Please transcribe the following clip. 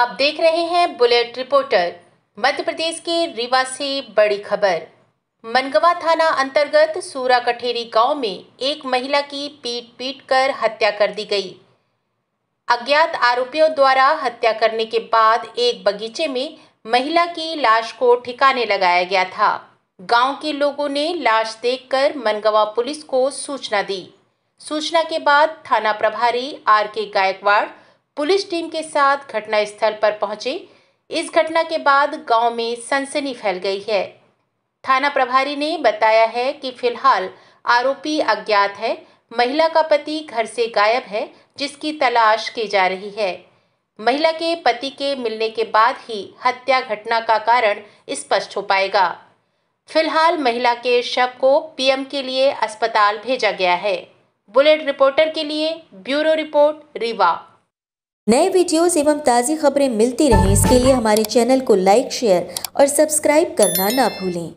आप देख रहे हैं बुलेट रिपोर्टर मध्य प्रदेश के रीवा से बड़ी खबर मनगवा थाना अंतर्गत सूरा कठेरी गांव में एक महिला की पीट पीट कर हत्या कर दी गई अज्ञात आरोपियों द्वारा हत्या करने के बाद एक बगीचे में महिला की लाश को ठिकाने लगाया गया था गांव के लोगों ने लाश देखकर मनगवा पुलिस को सूचना दी सूचना के बाद थाना प्रभारी आर के गायकवाड़ पुलिस टीम के साथ घटनास्थल पर पहुंचे इस घटना के बाद गांव में सनसनी फैल गई है थाना प्रभारी ने बताया है कि फिलहाल आरोपी अज्ञात है महिला का पति घर से गायब है जिसकी तलाश की जा रही है महिला के पति के मिलने के बाद ही हत्या घटना का कारण स्पष्ट हो पाएगा फिलहाल महिला के शव को पीएम के लिए अस्पताल भेजा गया है बुलेट रिपोर्टर के लिए ब्यूरो रिपोर्ट रीवा नए वीडियोस एवं ताज़ी खबरें मिलती रहें इसके लिए हमारे चैनल को लाइक शेयर और सब्सक्राइब करना ना भूलें